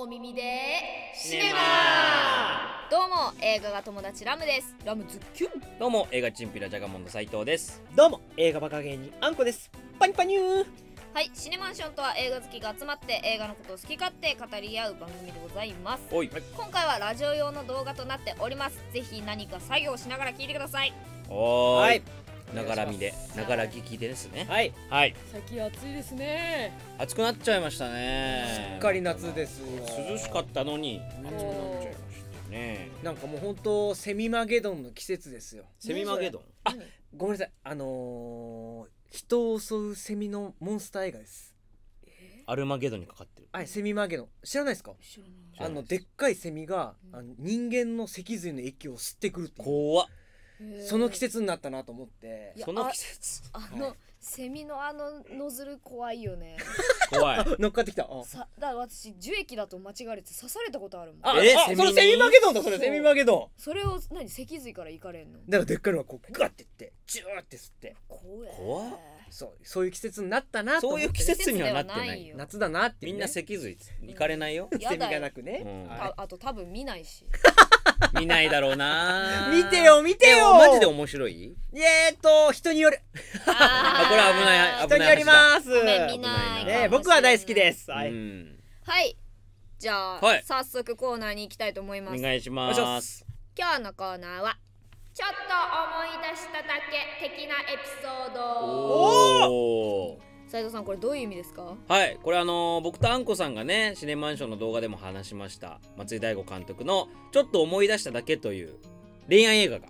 お耳でシネマどうも映画が友達ラムですラムズキュンどうも映画チンピラジャガモンの斉藤ですどうも映画バカ芸人あんこですパニパニューはいシネマンションとは映画好きが集まって映画のことを好き勝手語り合う番組でございますおい今回はラジオ用の動画となっておりますぜひ何か作業しながら聞いてくださいおーい、はいながらみでながら聞きでですねはいはい先暑いですね暑くなっちゃいましたねしっかり夏です涼しかったのに暑くなっちゃいましたねなんかもう本当セミマゲドンの季節ですよセミマゲドンあごめんなさいあのー、人を襲うセミのモンスター映画ですアルマゲドンにかかってるはいセミマゲドン知らないですかあのでっかいセミが、あの人間の脊髄の液を吸ってくるって怖その季節になったなと思ってその季節あの、はい、セミのあのノズル怖いよね怖い 乗っかってきたさだ私樹液だと間違われて刺されたことあるもんあえあそれセミマゲドンだそれセミマゲドンそれを何脊髄からいかれんのだからでっかいのがこうガッてってジューって吸って怖い怖いそうそういう季節になったなそういう季節にはなってない夏だなって、ね、みんな脊髄いかれないよ、うん、セミがなくね、うん、あと多分見ないし 見ないだろうな見てよ見てよマジで面白いえっと人によるあこれ危ない人によります見ね、僕は大好きです、はい、はいじゃあ、はい、早速コーナーに行きたいと思いますお願いします今日のコーナーはちょっと思い出しただけ的なエピソードおお斉藤さんこれどういう意味ですかはいこれあのー、僕とあんこさんがねシネマンションの動画でも話しました松井大悟監督の「ちょっと思い出しただけ」という恋愛映画が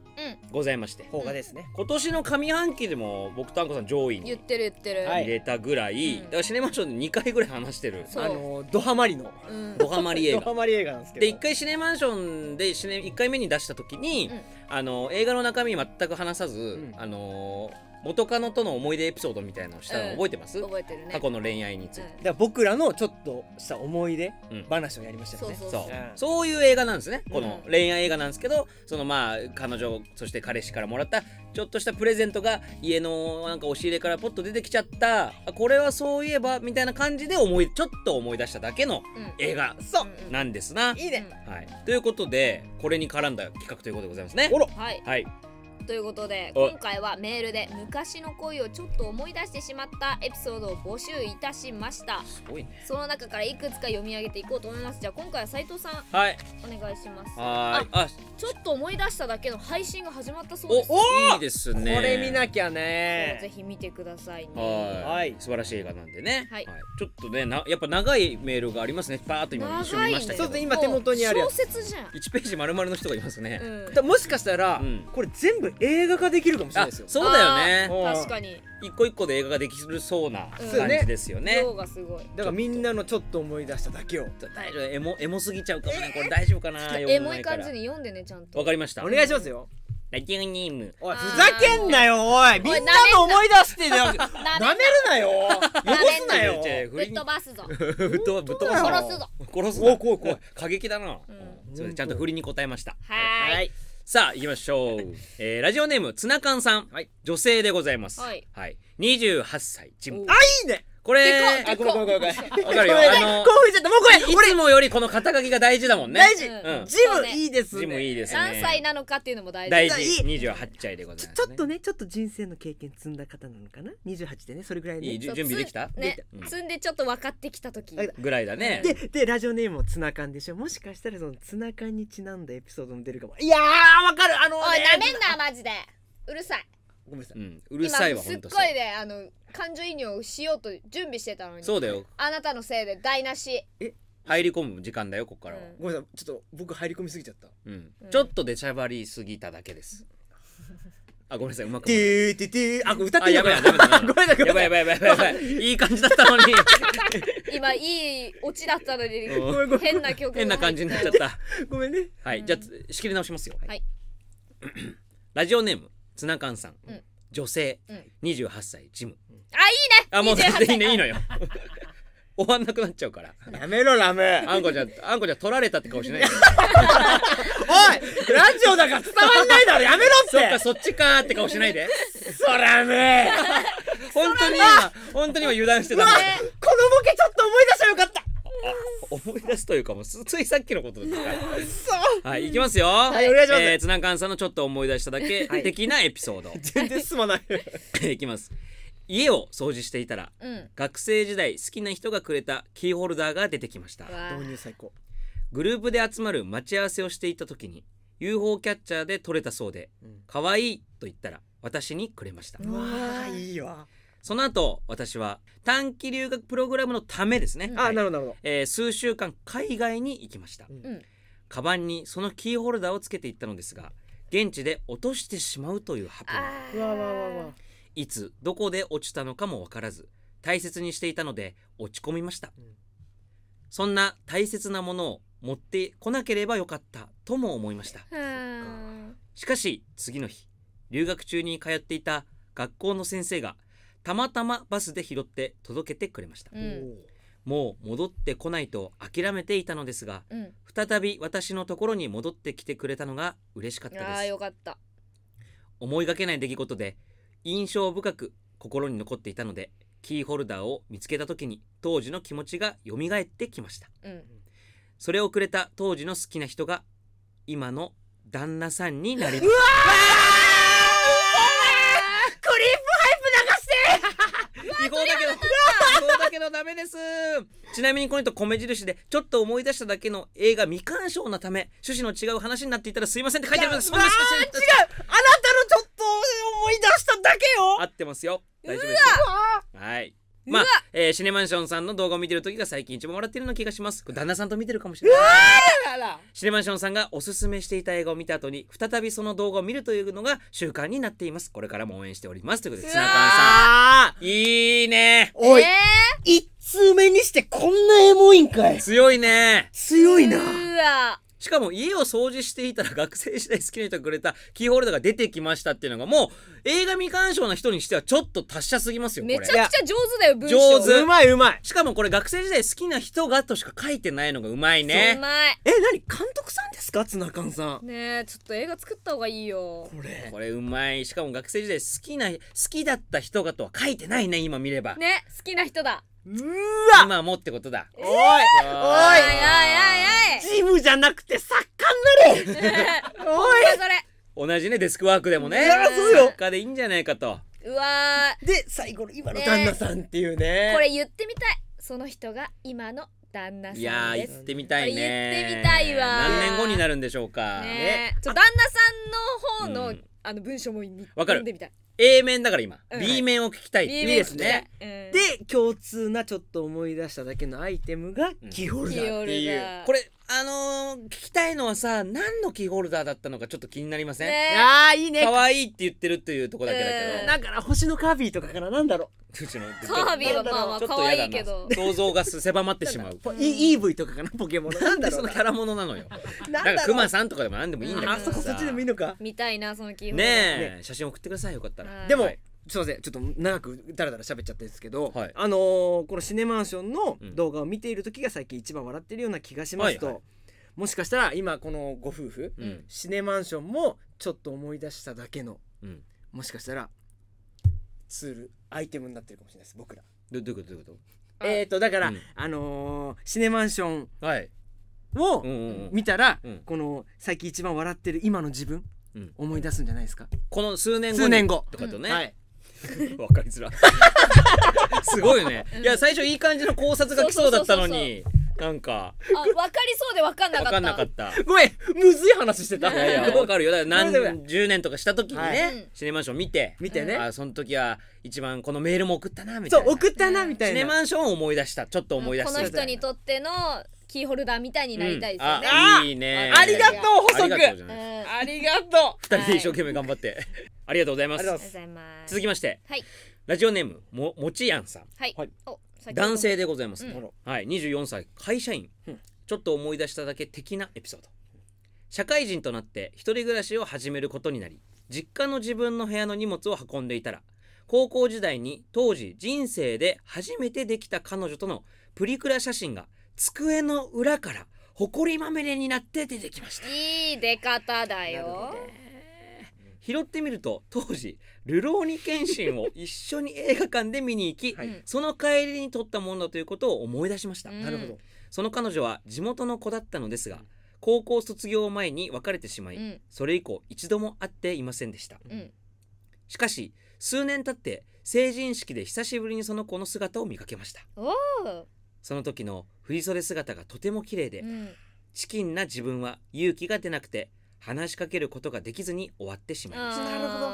ございまして、邦、う、画、ん、ですね今年の上半期でも僕とあんこさん上位に言ってる言ってる入れたぐらい、はい、だからシネマンションで2回ぐらい話してる、あのー、ドハマりの、うん、ドハマり映画 ドハマり映画なんですけどで1回シネマンションでシネ1回目に出した時に、うん、あのー、映画の中身全く話さず、うん、あのー元カノとの思い出エピソードみたいなのしたの覚えてます、覚えてるね過去の恋愛について、だから僕らのちょっとした思い出うん話をやりましたよね、そうそう、いう映画なんですねこの恋愛映画なんですけど、そのまあ彼女そして彼氏からもらったちょっとしたプレゼントが家のなんか押し入れからポッと出てきちゃったあこれはそういえばみたいな感じで思いちょっと思い出しただけのうん映画そうなんですな、いいね、はい、ということでこれに絡んだ企画ということでございますねうんはいはいということで今回はメールで昔の恋をちょっと思い出してしまったエピソードを募集いたしましたすごいねその中からいくつか読み上げていこうと思いますじゃあ今回は斉藤さんはいお願いしますはいあちょっと思い出しただけの配信が始まったそうですいいですねこれ見なきゃねぜひ見てくださいねはい素晴らしい映画なんでね、はいちょっとねなやっぱ長いメールがありますねパーッと今一緒見ましたけど、ね、今手元にある小説じゃん1ページ丸々の人がいますね、うん、もしかしたら、これ全部映画化できるかもしれないですよそうだよね確かに一個一個で映画ができるそうな感じですよね、うん、がすごいだからみんなのちょっと思い出しただけを大丈夫エモエモすぎちゃうかもねこれ大丈夫かなエモい感じに読んでねちゃんとわかりましたお願いしますよラジオネームおいふざけんなよおいみんなの思い出してなめるなよよこすなよぶっ飛ばすぞ ぶっ飛ばす殺すぞ殺すぞ怖い怖い過激だな、うん、ちゃんと振りに答えましたはいさあ、行きましょう。えー、ラジオネーム、ツナカンさん。はい。女性でございます。はい。はい。28歳、チーム。あ、いいねこれあごめんごめんごめんわかるよあの興奮しちゃったもうこれいつもよりこの肩書きが大事だもんね大事、ジムいいですジムいいですね何歳なのかっていうのも大事大事28歳でございます、ちょっとねちょっと人生の経験積んだ方なのかな二十八でねそれぐらい、ね、準備できたね、積んでちょっと分かってきた時ぐらいだねででラジオネームもツナ缶でしょもしかしたらそのツナ缶にちなんだエピソードも出るかもいやわかるあのー、ね、なめんなマジでうるさいごめんなさい、うん、うるさいわすっごいねあの感情移入しようと準備してたのにそうだよあなたのせいで台無しえ入り込む時間だよここからは、うん、ごめんなさいちょっと僕入り込みすぎちゃった、うん、ちょっと出しゃばりすぎただけです、あ、ごめんなさい、うまく。てーててー、あ、歌ってやばいやばいやば ごめんなさい、やばいやばいやばいやばい。いい感じだったのに。今いいオチだったのに、変な曲。変な感じになっちゃった。ごめんね。はい、じゃあ、仕切り直しますよ。はい。ラジオネーム。ツナ缶さん、うん、女性、うん、28歳ジム、あいいねあもう全然いいねいいのよ終わんなくなっちゃうからやめろラムあんこちゃんあんこちゃん取られたって顔しない おいラジオだから伝わんないだろやめろってそっかそっちかって顔しないでそラム本当に今本当に今油断してた、このボケちょっと思い出しゃよかった思い出すというかもうついさっきのことですからはいいきますよはいお願いしますえー、ツナ缶さんのちょっと思い出しただけ的なエピソード、全然すまない いきます家を掃除していたら、うん、学生時代好きな人がくれたキーホルダーが出てきました導入最高グループで集まる待ち合わせをしていた時に UFO キャッチャーで取れたそうで「可、うん、愛、いいと言ったら私にくれましたわあいいわその後私は短期留学プログラムのためですね、うんはい、あなるほどなるほど、えー、数週間海外に行きました、うん、カバンにそのキーホルダーをつけていったのですが現地で落としてしまうというハプニングいつどこで落ちたのかも分からず大切にしていたので落ち込みました、うん、そんな大切なものを持ってこなければよかったとも思いましたしかし次の日留学中に通っていた学校の先生がたまたまバスで拾って届けてくれました、うん、もう戻ってこないと諦めていたのですが、うん、再び私のところに戻ってきてくれたのが嬉しかったですあかった思いがけない出来事で印象深く心に残っていたのでキーホルダーを見つけた時に当時の気持ちが蘇ってきました、うん、それをくれた当時の好きな人が今の旦那さんになりましたどダメですちなみにこの人米印でちょっと思い出しただけの映画未鑑賞なため趣旨の違う話になっていたらすいませんって書いてあるんですそん違うあなたのちょっと思い出しただけよ合ってますよ大丈夫ですはいまあ、えー、シネマンションさんの動画を見てる時が最近一番笑ってるような気がします。旦那さんと見てるかもしれない。シネマンションさんがおすすめしていた映画を見た後に、再びその動画を見るというのが習慣になっています。これからも応援しております。ということで、ツナカンさん。いいね。おい。えー、一通目にしてこんなエモいんかい。強いね。強いな。うわ。しかも家を掃除していたら学生時代好きな人がくれたキーホルダーが出てきましたっていうのがもう映画未鑑賞の人にしてはちょっと達者すぎますよめちゃくちゃ上手だよ文章上手うまいうまいしかもこれ学生時代好きな人がとしか書いてないのがうまいねうまいえ何監督さんですかツナカンさんねえちょっと映画作った方がいいよこれこれうまいしかも学生時代好きな好きだった人がとは書いてないね今見ればね好きな人だうわ今もってことだおい、おいおいゃなくて作家になれ、おい同じねデスクワークでもね作家でいいんじゃないかとうわで最後の今の旦那さんっていうねこれ言ってみたいその人が今の旦那さんいや言ってみたいね言ってみたいわ何年後になるんでしょうかね旦那さんの方の、うん、あの文章もわかる A 面だから今、うん B 面を聞きたいいいいですね。でで共通なちょっと思い出しただけのアイテムがキーホルダーっていうこれあのー、聞きたいのはさ何のキーホルダーだったのかちょっと気になりません、ねああいいね可愛いって言ってるというとこだけだけど、だから星のカービィとかからなんだろうカービィはまあまあ可愛いけど想像が狭まってしまううイ EV とかかなポケモンなんだろそのキャラものなのよなだんからクマさんとかでも何でもいいんだけどあそこそっちでもいいのか見たいなそのキーホルダーねえ、写真送ってくださいよかったら、でも、はいすいませんちょっと長くだらだら喋っちゃったんですけど、はい、あのー、このシネマンションの動画を見ている時が最近一番笑ってるような気がしますと、はいはい、もしかしたら今このご夫婦、うん、シネマンションもちょっと思い出しただけの、うん、もしかしたらツールアイテムになってるかもしれないです僕ら。どういうことどういうことえっ、ー、とだから、うん、あのー、シネマンションを見たら、うんうんうん、この最近一番笑ってる今の自分。思い出すんじゃないですか、この数年後数年後とかとね、はい、わかりづら すごいね、いや最初いい感じの考察が来そうだったのになんかわかりそうでわかんなかった分かんなかったごめんむずい話してたいやいや分 かるよだから何十年とかした時にね、はい、シネマンション見て見てねあその時は一番このメールも送ったなみたいなそう送ったなみたいなシネマンションを思い出したちょっと思い出したこの人にとってのキーホルダーみたいになりたいですよね、うん、いいねありがとう補足ありがとう二人で一生懸命頑張って、はい、ありがとうございます続きまして、はい、ラジオネームももちやんさん、はい、男性でございます、うん、はい24歳会社員、うん、ちょっと思い出しただけ的なエピソード社会人となって一人暮らしを始めることになり実家の自分の部屋の荷物を運んでいたら高校時代に当時人生で初めてできた彼女とのプリクラ写真が机の裏から埃まみれになって出てきましたいい出方だよ拾ってみると当時「流浪に剣心」を一緒に映画館で見に行き、はい、その帰りに撮ったものだということを思い出しました、うん、なるほどその彼女は地元の子だったのですが、高校卒業前に別れてしまい、うん、それ以降一度も会っていませんでした、うん、しかし数年経って成人式で久しぶりにその子の姿を見かけましたおその時の振袖姿がとても綺麗で、うん、チキンな自分は勇気が出なくて話しかけることができずに終わってしまいましたなるほど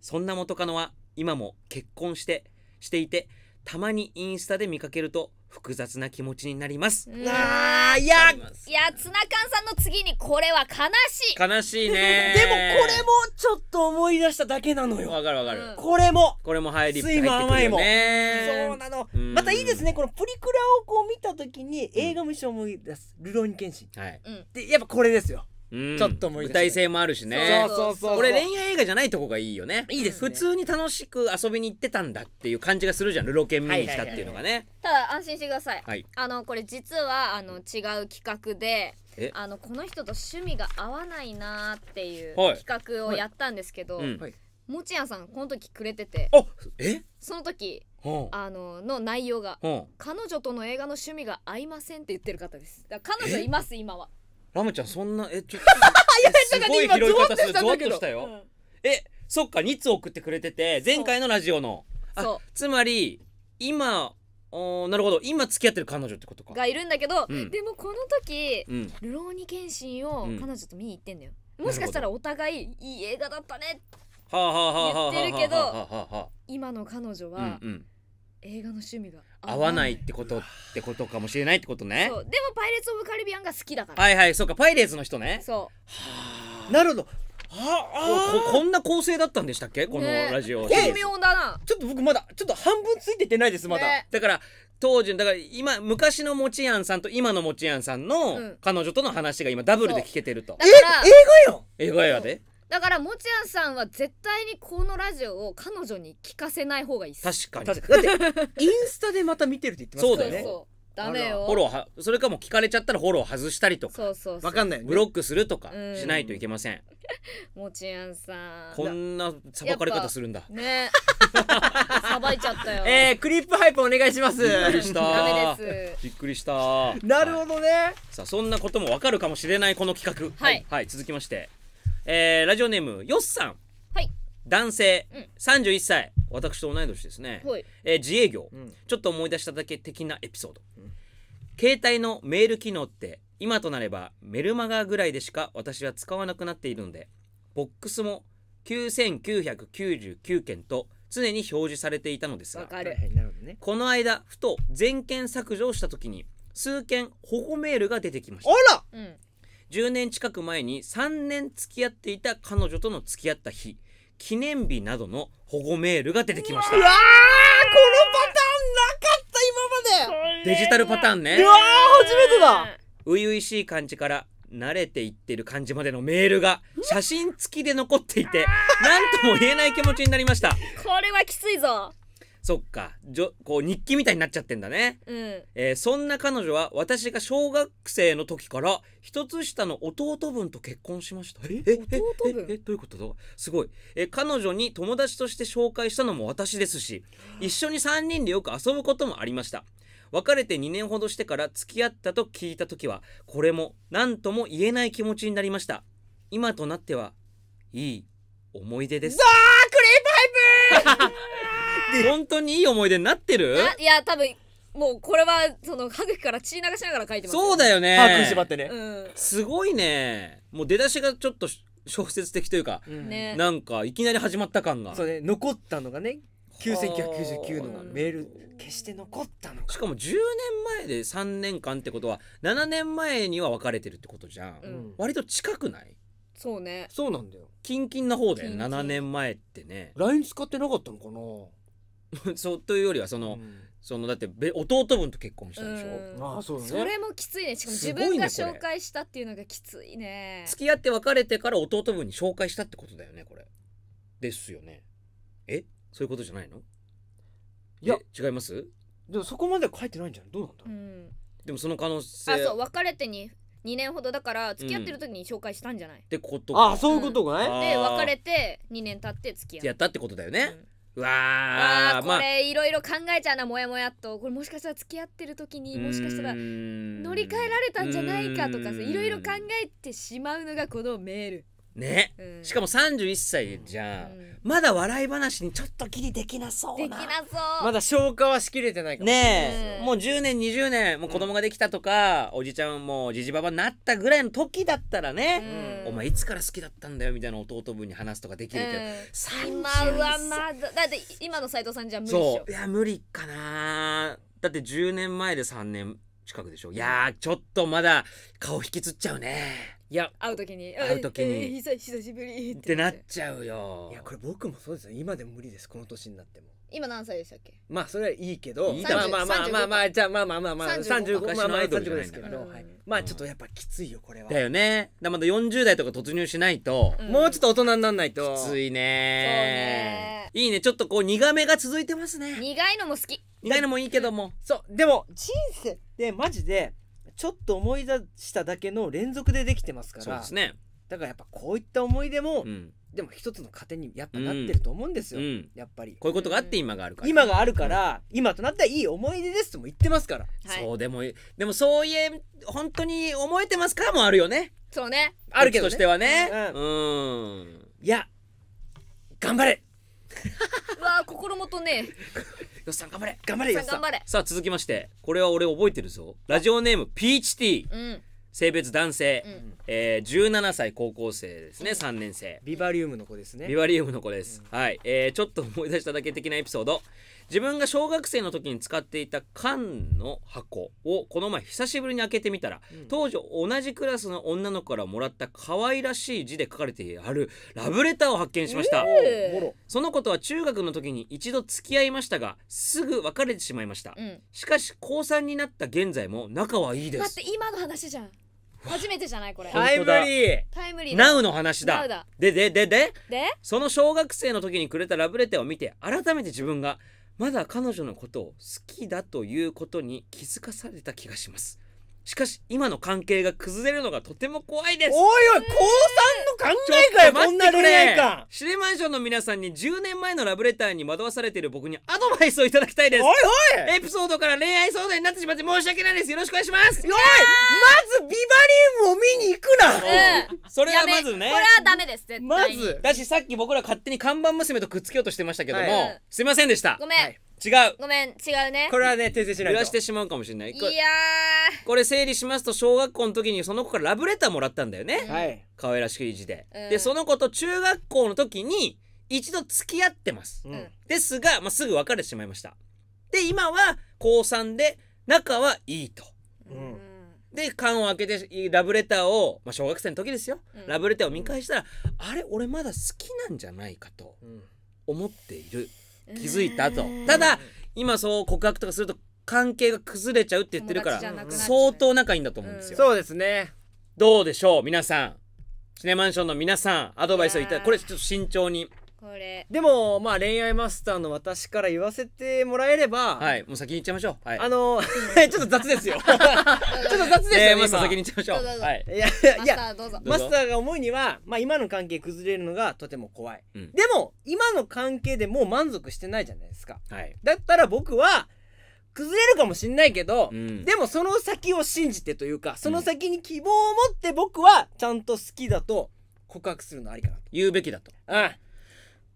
そんな元カノは今も結婚してしていてたまにインスタで見かけると複雑な気持ちになりますあーいやいやツナ缶さんの次にこれは悲しい悲しいねでもこれもちょっと思い出しただけなのよわかるわかる、うん、これもこれも入り水も甘いもそうなのまたいいですねこのプリクラをこう見た時に映画無償を思い出す、うん、ルローニケンシン、はい、でやっぱこれですよちょっともいい舞台性もあるしねそうそうそう俺恋愛映画じゃないとこがいいよねいいです、普通に楽しく遊びに行ってたんだっていう感じがするじゃんルロケン見に来たっていうのがねただ安心してください、あのこれ実はあの違う企画であのこの人と趣味が合わないなっていう企画をやったんですけど、はいもちやさんこの時くれててあえその時あのの内容が「彼女との映画の趣味が合いません」って言ってる方ですだ彼女います今はラムちゃんそんなえちょっと すごい拾い方するゾワッとしたよ、うん、えそっか2つ送ってくれてて前回のラジオのあつまり今おなるほど今付き合ってる彼女ってことかがいるんだけど、うん、でもこの時「ニ浪ンシンを彼女と見に行ってんだよ、うん、もしかしたらお互いいい映画だったねって言ってるけど今の彼女は映画の趣味が合わないってことってことかもしれないってことねそうでもパイレーツ・オブ・カリビアンが好きだからはいはいそうかパイレーツの人ねそうはあなるほどはあここんな構成だったんでしたっけこのラジオ、ね、巧妙だなちょっと僕まだちょっと半分ついていってないですまだ、ね、だから当時だから今昔のもちやんさんと今のもちやんさんの彼女との話が今ダブルで聞けてると、うん、え映画よ映画やでだからもちやさんは絶対にこのラジオを彼女に聞かせない方がいいす確かにだってインスタでまた見てるって言ってますからねそうだよねダメよフォローはそれかも聞かれちゃったらフォロー外したりとかそうそうそうわかんないねブロックするとかしないといけません、もちやんさんこんなさばかれ方するんだねさば いちゃったよ、えー、クリップハイプお願いしますびっくりしたダメですびっくりしたなるほどねさあそんなこともわかるかもしれないこの企画はいはい続きましてえー、ラジオネームよっさん男性、うん、31歳私と同い年ですね、えー、自営業、うん、ちょっと思い出しただけ的なエピソード、うん、携帯のメール機能って今となればメルマガぐらいでしか私は使わなくなっているのでボックスも9999件と常に表示されていたのですが、この間ふと全件削除をした時に数件保護メールが出てきましたあら、10年近く前に3年付き合っていた彼女との付き合った日記念日などの保護メールが出てきましたうわーこのパターンなかった今までデジタルパターンねうわー初めてだ初々しい感じから慣れていってる感じまでのメールが写真付きで残っていて何とも言えない気持ちになりましたこれはきついぞそっかじょこう日記みたいになっちゃってんだね、うんえーそんな彼女は私が小学生の時から一つ下の弟分と結婚しましたええ弟分ええどういうことだすごい、えー彼女に友達として紹介したのも私ですし一緒に3人でよく遊ぶこともありました別れて2年ほどしてから付き合ったと聞いた時はこれも何とも言えない気持ちになりました今となってはいい思い出ですあークレープハイプ本当にいい思い出になってるいや多分もうこれはその歯茎から血流しながら書いてます、そうだよね歯食いしばってね、うん、すごいねもう出だしがちょっと小説的というか、うん、なんかいきなり始まった感がそうね残ったのがね9999のがメール決して残ったのしかも10年前で3年間ってことは7年前には別れてるってことじゃん、うん、割と近くないそうねそうなんだよキンキンな方だよ7年前ってね LINE 使ってなかったのかな そうというよりはその、そのだって弟分と結婚したでしょあそう、ね、それもきついねしかも自分が紹介したっていうのがきついね付き合って別れてから弟分に紹介したってことだよねこれですよねえそういうことじゃないのいや違いますでもそこまで書いてないんじゃないどうなんだろう、うん、でもその可能性あそう別れてに2年ほどだから付き合ってる時に紹介したんじゃない、うん、ってことあそういうことかね、うん、で別れて2年経って付き合ったってことだよね、うんわあこれいろいろ考えちゃうなもやもやとこれもしかしたら付き合ってる時にもしかしたら乗り換えられたんじゃないかとかさいろいろ考えてしまうのがこのメールね、うん、しかも31歳じゃ、うん、まだ笑い話にちょっときりできなそうなまだ消化はしきれてないかもねえ、うん、もう10年20年もう子供ができたとか、おじちゃんもじじばばになったぐらいの時だったらね、お前いつから好きだったんだよみたいな弟分に話すとかできるけど、今はまだだって今の斎藤さんじゃ無理そういや無理かなだって10年前で3年近くでしょいやちょっとまだ顔引きつっちゃうねいや会う時に会う時にえー久しぶりってなっちゃうよいやこれ僕もそうですよ今でも無理ですこの年になっても今何歳でしたっけまあそれはいいけどいいだまあまあまあまあまあじゃあまあまあまあまあ35 35まあまあ35ですけど、うんはいまあちょっとやっぱきついよこれはだよねだまだ40代とか突入しないと、うんもうちょっと大人にならないときついねいいねちょっとこう苦めが続いてますね苦いのも好き苦いのもいいけどもそうでも人生でマジでちょっと思い出しただけの連続でできてますからそうですねだからやっぱこういった思い出も、うん、でも一つの糧にやっぱなってると思うんですよ、うん、やっぱりこういうことがあって今があるから今があるから、うん、今となったらいい思い出ですとも言ってますから、はい、そうでもでもそういう本当に思えてますからもあるよねそうねあるけど、ね、としてはねうんいや頑張れ わあ心もとねよさん頑張れ頑張れよさん頑張れさあ続きましてこれは俺覚えてるぞラジオネームピーチティー、うん性別男性、うん、えー、17歳高校生ですね、3年生ビバリウムの子ですねビバリウムの子です、うん、はい、えー、ちょっと思い出しただけ的なエピソード自分が小学生の時に使っていた缶の箱をこの前久しぶりに開けてみたら、うん、当時同じクラスの女の子からもらった可愛らしい字で書かれてあるラブレターを発見しました、えー、そのことは中学の時に一度付き合いましたがすぐ別れてしまいました、うん、しかし高3になった現在も仲はいいです待って今の話じゃん初めてじゃないこれタイムリータイムリーナウの話だでででででその小学生の時にくれたラブレターを見て改めて自分がまだ彼女のことを好きだということに気づかされた気がしますしかし今の関係が崩れるのがとても怖いですおいおい高3の考えかよこんな恋愛シレマンションの皆さんに10年前のラブレターに惑わされている僕にアドバイスをいただきたいですおいおいエピソードから恋愛相談になってしまって申し訳ないですよろしくお願いしますおいまずビバリウムを見に行くな、うん、それはまずねこれはダメですまずだしさっき僕ら勝手に看板娘とくっつけようとしてましたけども、はい、すいませんでしたごめん、はい違うごめん違うねこれはね訂正しないと揺らしてしまうかもしれないいやこれ整理しますと小学校の時にその子からラブレターもらったんだよね、はい可愛らしくい地で、うん、でその子と中学校の時に一度付き合ってます、うん、ですが、まあ、すぐ別れてしまいましたで今は高3で仲はいいと、うん、で缶を開けてラブレターを、まあ、小学生の時ですよ、ラブレターを見返したら、あれ俺まだ好きなんじゃないかと思っている、気づいたとただ今そう告白とかすると関係が崩れちゃうって言ってるから相当仲いいんだと思うんですよ、そうですねどうでしょう皆さんシネマンションの皆さんアドバイスをいただこれちょっと慎重にこれでもまあ恋愛マスターの私から言わせてもらえればはいもう先に言っちゃいましょうはいあの ちょっと雑ですよ ちょっと雑ですよね、えー、マスター先に言っちゃいましょうはいいやいやマスターが思うにはまあ今の関係崩れるのがとても怖い、うん、でも今の関係でもう満足してないじゃないですか、はい、だったら僕は崩れるかもしんないけど、うん、でもその先を信じてというかその先に希望を持って僕はちゃんと好きだと告白するのありかなと言うべきだとうん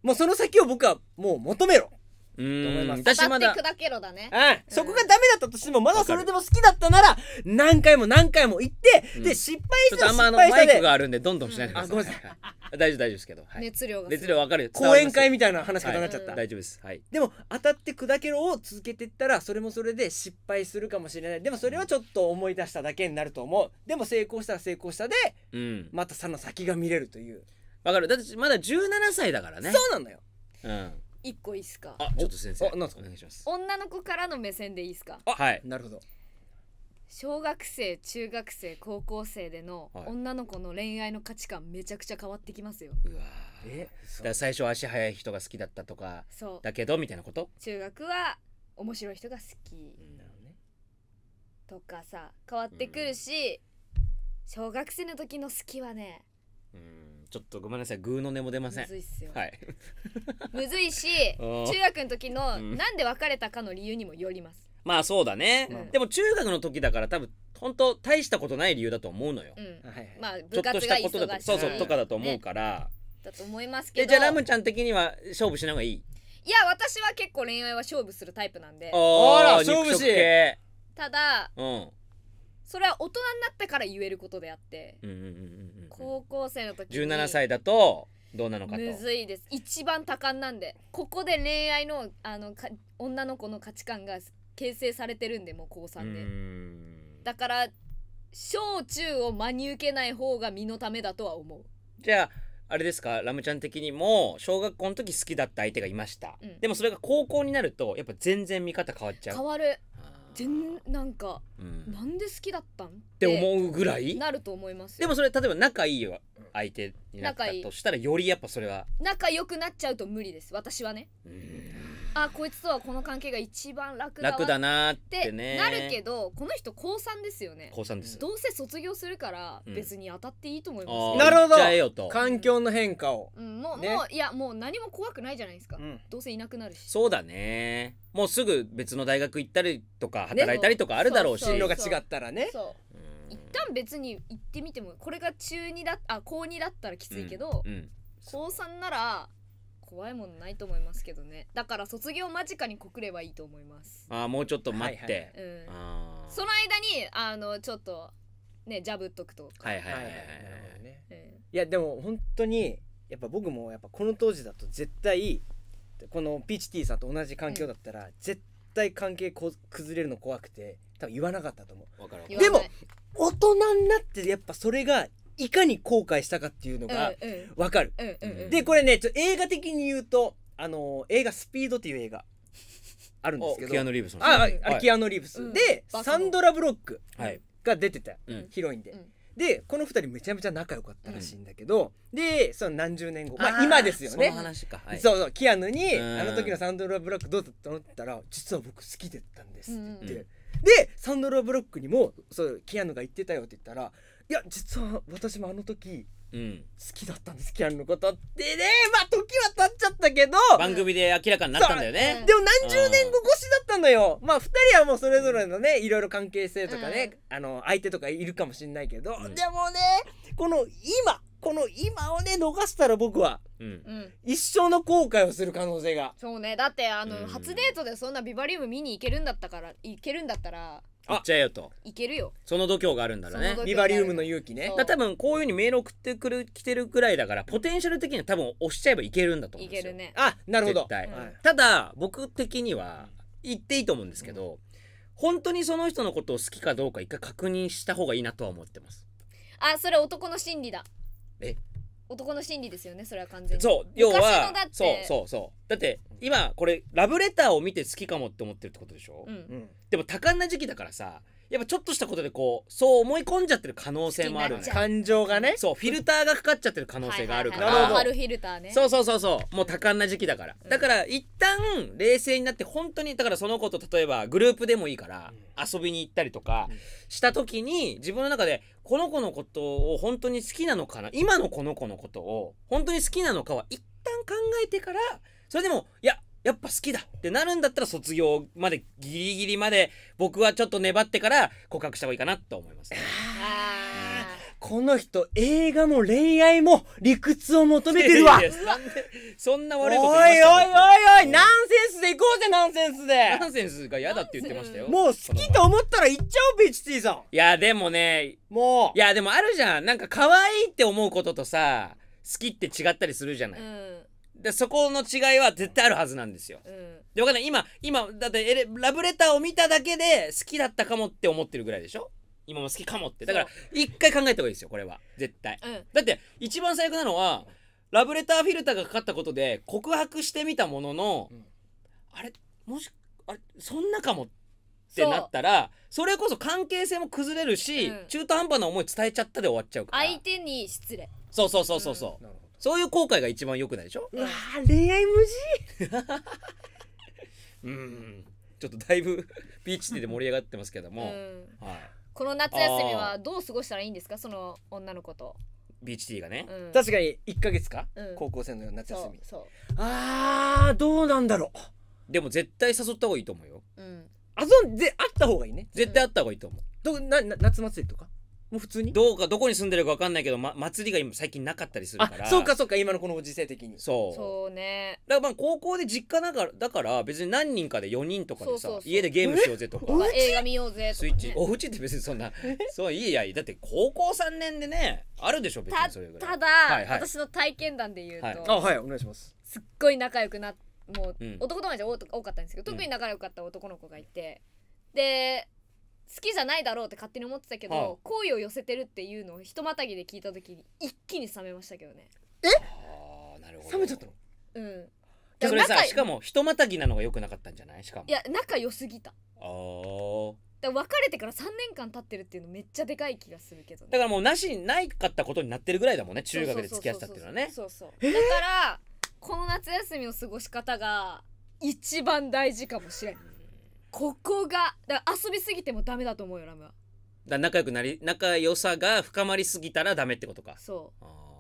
もうその先を僕はもう求めろと思私まだ砕けろだね、うんそこがダメだったとしてもまだそれでも好きだったなら何回も何回も行って、うんで失敗したら失まあの敗マイクがあるんでどんどんしないでください。うんあごめんなさい。大丈夫大丈夫ですけど。はい熱量が熱量わかるよ。講演会みたいな話方になっちゃった、はい大丈夫です。はい。でも当たって砕けろを続けてったらそれもそれで失敗するかもしれないでもそれはちょっと思い出しただけになると思うでも成功したら成功したでうん。またその先が見れるというわかるだってまだ17歳だからねそうなんだようん一個いいっすかあちょっと先生あ、なんすかお願いします女の子からの目線でいいっすかはいなるほど小学生中学生高校生での女の子の恋愛の価値観めちゃくちゃ変わってきますようわえだ最初足早い人が好きだったとかそうだけどみたいなこと中学は面白い人が好きとかさ変わってくるし、小学生の時の好きはねうんちょっとごめんなさいグーの音も出ませんむずいっすよ、はい、むずいし 中学の時の、なんで別れたかの理由にもよりますまあそうだね、うん、でも中学の時だから多分本当大したことない理由だと思うのよ、うん、まあ部活が忙しいそうそうとかだと思うから、ね、だと思いますけどじゃあラムちゃん的には勝負しない方がいいいや私は結構恋愛は勝負するタイプなんであら勝負しただ、うん、それは大人になってから言えることであって、高校生の時に17歳だとどうなのかとむずいです一番多感なんでここで恋愛のあのか女の子の価値観が形成されてるんでもう高3で、だから小中を真に受けない方が身のためだとは思うじゃああれですかラムちゃん的にも小学校の時好きだった相手がいました、うんでもそれが高校になるとやっぱ全然見方変わっちゃう変わる全なんか、うん、なんで好きだったんって思うぐらいなると思いますでもそれ例えば仲いい相手になったとしたらよりやっぱそれは仲良くなっちゃうと無理です私はねうんあこいつとはこの関係が一番楽だ楽だなーっってねなるけどこの人高3ですよね高三ですどうせ卒業するから別に当たっていいと思いますあーなるほど行ゃえよと環境の変化を、うん、もう、ねもういやもう何も怖くないじゃないですか、うんどうせいなくなるしそうだねもうすぐ別の大学行ったりとか働いたりとかあるだろうし、そ進路が違ったらねそう一旦別に行ってみてもこれが中2だあ高2だったらきついけど、うんうん高3なら怖いものないと思いますけどねだから卒業間近に告ればいいと思いますああもうちょっと待って、その間にあのちょっとねジャブっとくとはいはいはいはいはい、ねうん、いやでも本当にやっぱ僕もやっぱこの当時だと絶対このピーチティーさんと同じ環境だったら、絶対関係こ崩れるの怖くて多分言わなかったと思うでも大人になってやっぱそれがいかに後悔したかっていうのがわかる、でこれねちょ映画的に言うとあの映画「スピード」っていう映画あるんですけどキアノ・リーブスあ、あキアノ・リーブス、でサンドラ・ブロックが出てた、ヒロインで。でこの2人めちゃめちゃ仲良かったらしいんだけど、でその何十年後まあ今ですよねそうそうキアヌにあの時のサンドラ・ブロックどうだったのって言ったら実は僕好きだったんですって言って、でサンドラ・ブロックにもそうキアヌが言ってたよって言ったらいや実は私もあの時うん、好きだったんですキャンのことってねまあ時は経っちゃったけど番組で明らかになったんだよねでも何十年後越しだったのよ、うん、まあ2人はもうそれぞれのねいろいろ関係性とかね、うん、あの相手とかいるかもしんないけど、うん、でもねこの今この今をね逃したら僕は、一生の後悔をする可能性がそうねだってあの、初デートでそんなビバリウム見に行けるんだったから行けるんだったら行っちゃえよといけるよその度胸があるんだろうねビバリウムの勇気ねだ多分こういうふうにメール送ってくる来てるくらいだからポテンシャル的には多分押しちゃえばいけるんだと思うんですよいけるねあなるほど、うん、ただ僕的には行っていいと思うんですけど、うん、本当にその人のことを好きかどうか一回確認した方がいいなとは思ってますあそれ男の心理だえ男の心理ですよねそれは完全にそう要はそうそうそうだって今これラブレターを見て好きかもって思ってるってことでしょ、うん、でも多感な時期だからさやっぱちょっとしたことでこうそう思い込んじゃってる可能性もある、ね、感情がねそうフィルターがかかっちゃってる可能性があるから、はいはいはいはいね、そうそうそうそうもう多感な時期だから、うん、だから一旦冷静になって本当にだからその子と例えばグループでもいいから遊びに行ったりとかした時に自分の中でこの子のことを本当に好きなのかな今のこの子のことを本当に好きなのかは一旦考えてからそれでもいややっぱ好きだってなるんだったら卒業までギリギリまで僕はちょっと粘ってから告白した方がいいかなと思います、ね、この人映画も恋愛も理屈を求めてるわそんな悪いこと言いまおいおいおいおいナンセンスでいこうぜナンセンスでナンセンスが嫌だって言ってましたよもう好きと思ったら行っちゃおうビーチティーさんいやでもねもういやでもあるじゃんなんか可愛いって思うこととさ好きって違ったりするじゃない、うんでそこの違いは絶対あるはずなんですよ。うん、でわかんない今今だってラブレターを見ただけで好きだったかもって思ってるぐらいでしょ今も好きかもってだから一回考えた方がいいですよこれは絶対、うん、だって一番最悪なのはラブレターフィルターがかかったことで告白してみたものの、うん、あれもしあれそんなかもってなったらそれこそ関係性も崩れるし、中途半端な思い伝えちゃったで終わっちゃうから相手に失礼そうそうそうそうそう、そういう後悔が一番良くないでしょうあ恋愛無事 うんちょっとだいぶピーチティで盛り上がってますけども、うんはい、この夏休みはどう過ごしたらいいんですかその女の子と、ビーチティーがね、うん、確かに一か月か、うん高校生の夏休みそうあーどうなんだろう。でも絶対誘った方がいいと思うようそう、うん、で会った方がいいね絶対会った方がいいと思うどなな夏祭りとかもう普通にどうかどこに住んでるか分かんないけど、ま、祭りが今最近なかったりするからそうかそうか今のこのご時世的にそうそうねだからまあ高校で実家だからだから別に何人かで4人とかでさ家でゲームしようぜとか映画見ようぜとか、ね、スイッチおうちって別にそんなそういいやだって高校3年でねあるでしょ別にそれぐらいただ、はいはい、私の体験談で言うと、はい、あはいお願いしますすっごい仲良くなもう、うん、男友達多かったんですけど特に仲良かった男の子がいて、で好きじゃないだろうって勝手に思ってたけど好意、はい、を寄せてるっていうのをひとまたぎで聞いた時に一気に冷めましたけどねえ冷めちゃったのうんそれさしかもひとまたぎなのがよくなかったんじゃないしかもいや仲良すぎたああ別れてから3年間経ってるっていうのめっちゃでかい気がするけど、ね、だからもうなしにないかったことになってるぐらいだもんね中学で付き合ってたっていうのはねそうそうだからこの夏休みの過ごし方が一番大事かもしれないここがだ遊びすぎてもダメだと思うよラムはだ仲良くなり仲良さが深まりすぎたらダメってことかそ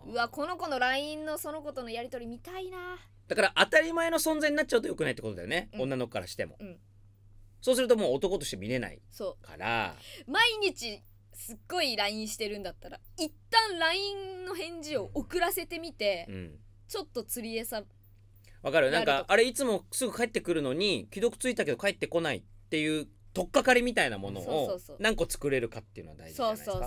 ううわこの子の LINE のその子とのやり取り見たいなだから当たり前の存在になっちゃうとよくないってことだよね、うん、女の子からしても、うん、そうするともう男として見れないから毎日すっごい LINE してるんだったら一旦 LINE の返事を送らせてみて、うん、ちょっと釣り餌わかるなんかあれいつもすぐ帰ってくるのに既読ついたけど帰ってこないっていう取っかかりみたいなものを何個作れるかっていうのは大事じゃないですか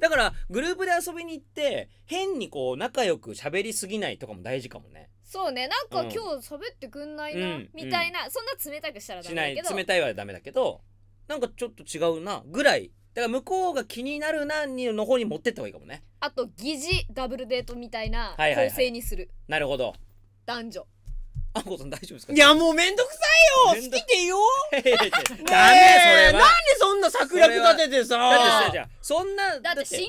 だからグループで遊びに行って変にこう仲良く喋りすぎないとかも大事かもねそうねなんか、今日今日喋ってくんないな、うん、みたいな、うん、そんな冷たくしたらダメだけど冷たいはダメだけどなんかちょっと違うなぐらいだから向こうが気になるなの方に持ってった方がいいかもねあと疑似ダブルデートみたいな構成にする、はいはいはい、なるほど男女あんこさん大丈夫ですかいや、もうめんどくさいよ好きでよダメそれは。なんでそんな策略立ててさ。だってさ、そんな。だって心理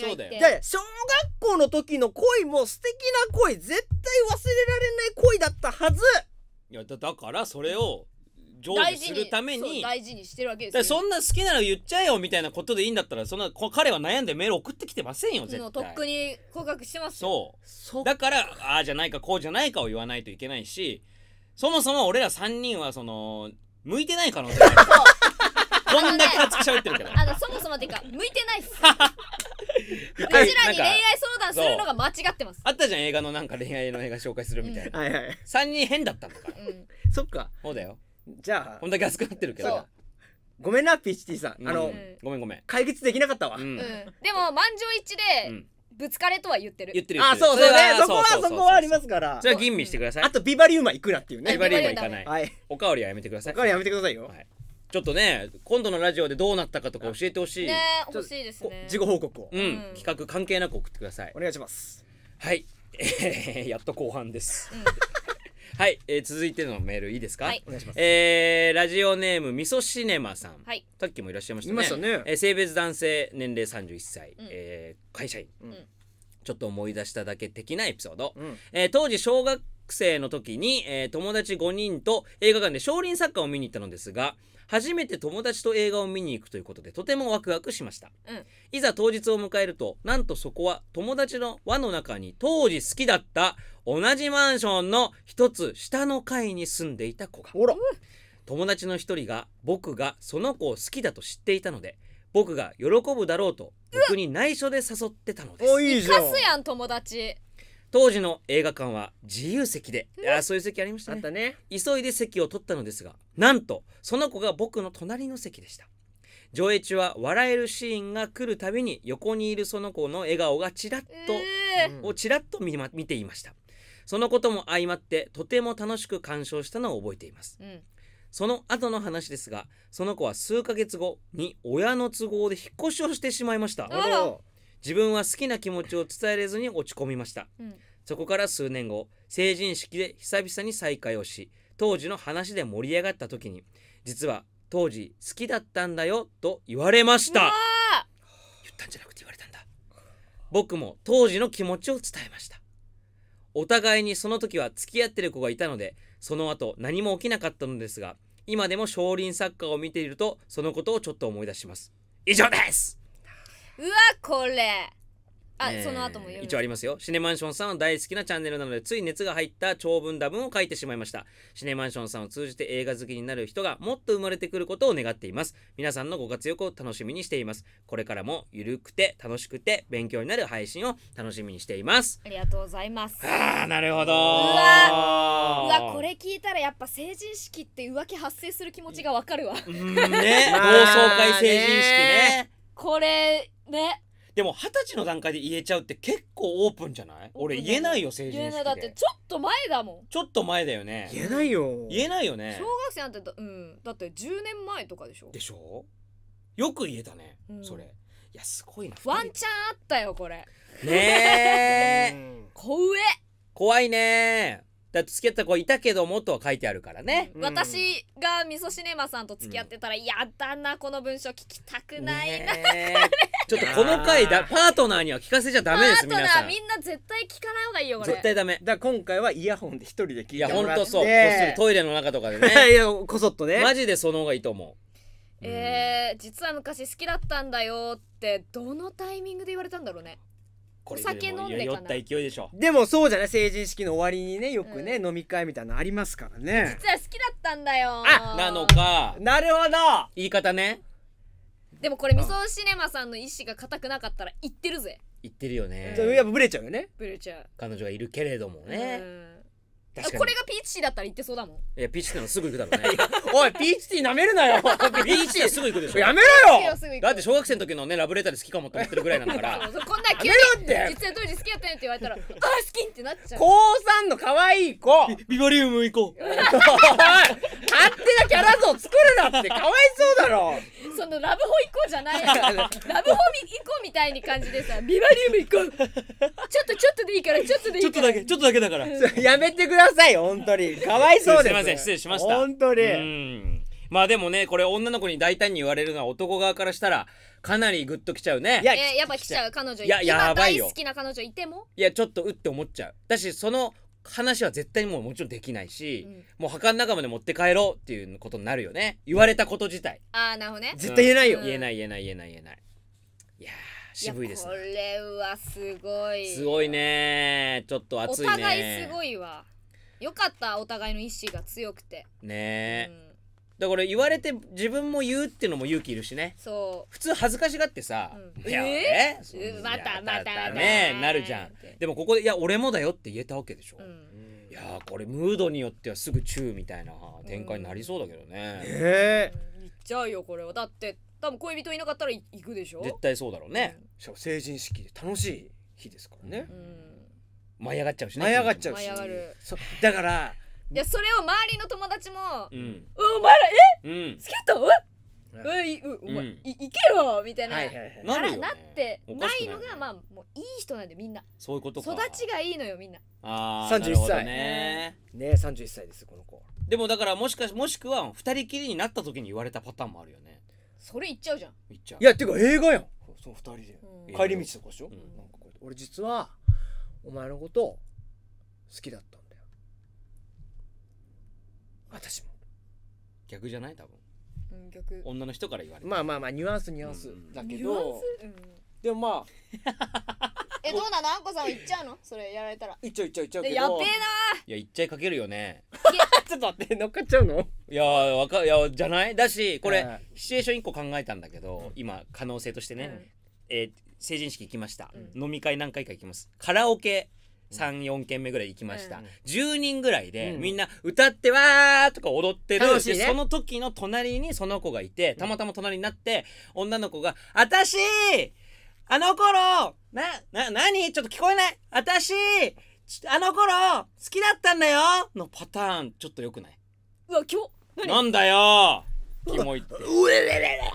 戦だよ、恋愛って。だ小学校の時の恋も素敵な恋、絶対忘れられない恋だったはず。いや、だだからそれを成就するために大事にしてるわけですよそんな好きなの言っちゃえよみたいなことでいいんだったらそんな彼は悩んでメール送ってきてませんよ絶対もうとっくに告白してますそうだからああじゃないかこうじゃないかを言わないといけないしそもそも俺ら3人はその向いてない可能性がある こんだけ熱く喋ってるけどあのそもそもっていうか向いてないっす うちらに恋愛相談するのが間違ってますあったじゃん映画のなんか恋愛の映画紹介するみたいな、うん、はいはい3人変だったんだから、うん、そっかそうだよじゃあこんだけ熱くなってるけどごめんなピーチティさんあのごめんごめん解決できなかったわ、でも満場一致でぶつかれとは言ってる言ってるあそうそうねそこはそこはありますからじゃは吟味してくださいあとビバリウマ行くなっていうねビバリウマは行かないはいおかわりはやめてくださだいからやめてくださいよ、はいちょっとね今度のラジオでどうなったかとか教えてほしいねえ欲しいですね事後報告を、うん企画関係なく送ってくださいお願いしますはいえへやっと後半ですうんはい、えー、続いてのメールいいですか、はい、お願いしますえー、ラジオネーム味噌シネマさん、はい、さっきもいらっしゃいましたねいましたね、えー、性別男性年齢31歳、うん、えー、会社員、うん、ちょっと思い出しただけ的なエピソード、うん、えー、当時小学生の時に、えー、友達5人と映画館で少林サッカーを見に行ったのですが初めて友達と映画を見に行くということでとてもワクワクしました、うん、いざ当日を迎えるとなんとそこは友達の輪の中に当時好きだった同じマンションの一つ下の階に住んでいた子が友達の一人が僕がその子を好きだと知っていたので僕が喜ぶだろうと僕に内緒で誘ってたのですいいじゃん友達当時の映画館は自由席で、いやそういう席ありましたねあったね急いで席を取ったのですがなんとその子が僕の隣の席でした上映中は笑えるシーンが来るたびに横にいるその子の笑顔がちらっと、えー、をちらっと見,、ま、見ていましたそのことも相まってとても楽しく鑑賞したのを覚えています、うん、その後の話ですがその子は数ヶ月後に親の都合で引っ越しをしてしまいました自分は好きな気持ちを伝えれずに落ち込みました、うん、そこから数年後成人式で久々に再会をし当時の話で盛り上がった時に実は当時好きだったんだよと言われました言ったんじゃなくて言われたんだ僕も当時の気持ちを伝えましたお互いにその時は付き合ってる子がいたのでその後何も起きなかったのですが今でも少林サッカーを見ているとそのことをちょっと思い出します以上ですうわこれあ、えー、その後も一応ありますよシネマンションさんは大好きなチャンネルなのでつい熱が入った長文打文を書いてしまいましたシネマンションさんを通じて映画好きになる人がもっと生まれてくることを願っています皆さんのご活躍を楽しみにしていますこれからもゆるくて楽しくて勉強になる配信を楽しみにしていますありがとうございますああなるほどうわうわこれ聞いたらやっぱ成人式って浮気発生する気持ちがわかるわね同窓会成人式ねこれねでも二十歳の段階で言えちゃうって結構オープンじゃない俺言えないよ成人言えないだってちょっと前だもんちょっと前だよね言えないよ言えないよね小学生なんてだうんだって10年前とかでしょでしょよく言えたね、うんそれいやすごいなワンチャンあったよこれねえ うん怖いねだって付き合った子いたけどもとは書いてあるからねうん私が味噌シネマさんと付き合ってたら、やだなこの文章聞きたくないな、ねれちょっとこの回だパートナーには聞かせちゃダメです皆さんみんな絶対聞かない方がいいよこれ絶対ダメだから今回はイヤホンで一人で聞いてもらっていや本当そうトイレの中とかでね いやこそっとねマジでその方がいいと思うえー、実は昔好きだったんだよってどのタイミングで言われたんだろうねお酒飲んで酔った勢いでしょでもそうじゃない成人式の終わりにねよくね、うん、飲み会みたいなのありますからね実は好きだったんだよあなのかなるほど言い方ねでもこれ味噌シネマさんの意思が固くなかったら言ってるぜ言ってるよねやっぱブレちゃうよねブレちゃう彼女がいるけれどもねこれがピーチティーだったら行ってそうだもんいやピーチティーのすぐ行くだろうねおいピーチティーなめるなよピーチティーすぐ行くでしょやめろよだって小学生の時のねラブレターで好きかもって思ってるぐらいなんだからこんな急に実は当時好きやったよって言われたらあ好きってなっちゃう高3の可愛い子ビバリウム行こう勝手なキャラ像作るなってかわいそうだろそのラブホ行こうじゃない ラブホ行こうみたいに感じでさビバリウム行こうちょっとちょっとでいいからちょっとでいいからちょっとだけちょっとだけだから やめてくださいなさい本当にかわいそうですすいません失礼しました本当にまあでもねこれ女の子に大胆に言われるのは男側からしたらかなりグッときちゃうねいやえーやっぱ来ちゃう彼女いややばいよ大好きな彼女いてもいやちょっとうって思っちゃうだしその話は絶対にもうもちろんできないし、うんもう墓の中まで持って帰ろうっていうことになるよね言われたこと自体、ああなるほどね絶対言えないようん言えない言えない言えない言えないいやー渋いですねこれはすごいすごいねちょちょっとお熱いね互いすごいわよかったお互いの意思が強くてねえ、うんだから言われて自分も言うっていうのも勇気いるしねそう普通恥ずかしがってさ「うん、いやえー、またまたね」なるじゃんでもここで「いや俺もだよ」って言えたわけでしょ、うん、いやこれムードによってはすぐチューみたいな展開になりそうだけどね、うん、ええー、行っちゃうよこれはだって多分恋人いなかったら行くでしょ絶対そうだろうね、うん、しかも成人式楽しい日ですからね、うん舞い上がっちゃうしね舞い上がっちゃうし舞い上がるそだからいやそれを周りの友達も「うん、お前らえ、うん、好きだったえうお前、うん、いいけろ」みたいな、はいはいはい、ななってないのがまあもういい人なんでみんなそういうこと育ちがいいのよみんなああ31歳ねね31歳ですこの子でもだからもしかしもしくは2人きりになった時に言われたパターンもあるよねそれ言っちゃうじゃん言っちゃういやっていうか映画やんそう2人で、うん、帰り道とかでしょ、うん、なんかこう俺実はお前のこと好きだったんだよ私も逆じゃない多分うん逆女の人から言われてまあまあまあニュアンスニュアンスだけニュアうんでもまあ えどうなのあんこさん行っちゃうのそれやられたらっっちちゃう一応一応一応けでどやべえないや行っちゃいかけるよね ちょっと待って乗っかっちゃうのいやーわかいやじゃないだしこれ、はいシチュエーション1個考えたんだけど、今可能性としてね、えー成人式行きました、うん、飲み会何回か行きますカラオケ34軒目ぐらい行きました、うん、10人ぐらいで、みんな歌ってわーとか踊ってる、ね、その時の隣にその子がいてたまたま隣になって女の子が「あたしあの頃な、な、何ちょっと聞こえないあたしあの頃好きだったんだよのパターンちょっとよくないうわ今日なんだよキモいって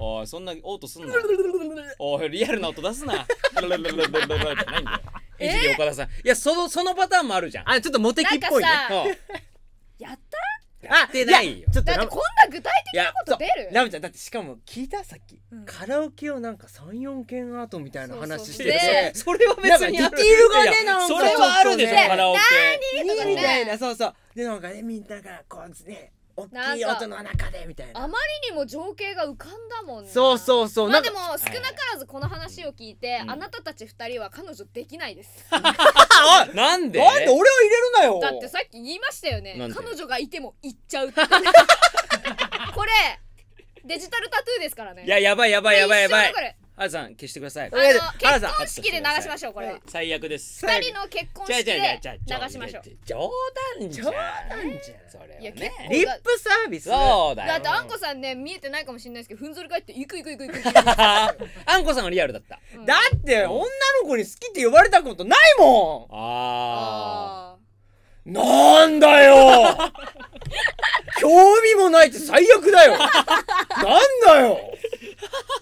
おいそんな音すんなおいリアルな音出すなラな いんだよえ一岡田さんいやそのそのパターンもあるじゃんあちょっとモテキっぽいねやったやってないよちょっとだってこんな具体的なこと出るラムちゃんだってしかも聞いたさっき、うん、カラオケをなんか34件アートみたいな話しててそれは別にディティーねなんかそれはあるでしょカラオケみたいなそうそうでなんかねみんながこうね大きい音の中でみたいなあまりにも情景が浮かんだもんねそうそうそうまあでも少なからずこの話を聞いて、あなたたち二人は彼女できないです なんでなんで俺は入れるなよだってさっき言いましたよね彼女がいても行っちゃうって これデジタルタトゥーですからねいややばいやばいやばいやばい原さん消してくださいあの結婚式で流しましょうこれ最悪です二人の結婚式で流しましょう冗談じゃん冗談じゃんそれはねリップサービスそうだよだってあんこさんね見えてないかもしれないですけどふんぞり返って行く行く行く行くあんこさんはリアルだっただって女の子に好きって呼ばれたことないもんああなんだよ興味もないって最悪だよなんだよ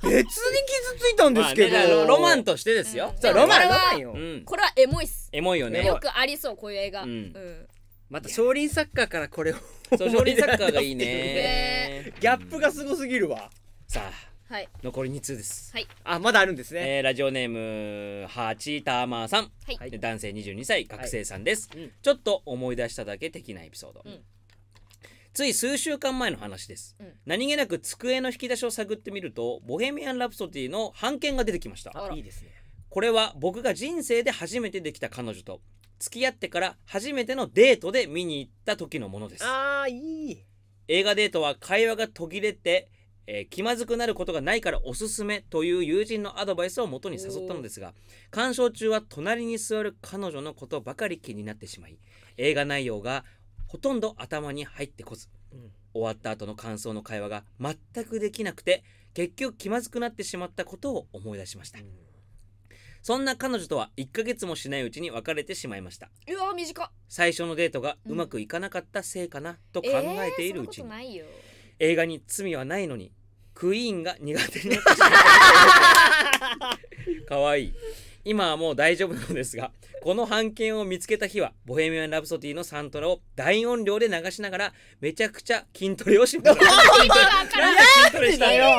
別に傷ついたんですけど、まあね、ロマンとしてですよ、うん、ロマンよ、うこれはエモいっすエモいよねよくありそうこういう映画、うん、うん、また少林サッカーからこれを少林サッカーがいいねギャップがすごすぎるわ、さあはい残り2通ですはいあまだあるんですねえー、ラジオネームはちたまさん、はい、男性22歳学生さんです、はいちょっと思い出しただけ的なエピソード、うんつい数週間前の話です、うん、何気なく机の引き出しを探ってみると「ボヘミアン・ラプソディ」の版権が出てきましたいいですねこれは僕が人生で初めてできた彼女と付き合ってから初めてのデートで見に行った時のものですあーいい映画デートは会話が途切れてえー、気まずくなることがないからおすすめという友人のアドバイスを元に誘ったのですが鑑賞中は隣に座る彼女のことばかり気になってしまい映画内容がほとんど頭に入ってこず、うん、終わった後の感想の会話が全くできなくて結局気まずくなってしまったことを思い出しました、うん、そんな彼女とは1ヶ月もしないうちに別れてしまいましたうわ短最初のデートがうまくいかなかったせいかな、と考えているうちに、えー、映画に罪はないのにクイーンが苦手になってしまった。かわいい。今はもう大丈夫なのですが、この版権を見つけた日は、ボヘミアン・ラブソディのサントラを大音量で流しながら、めちゃくちゃ筋トレをしました。なんで筋トレしたの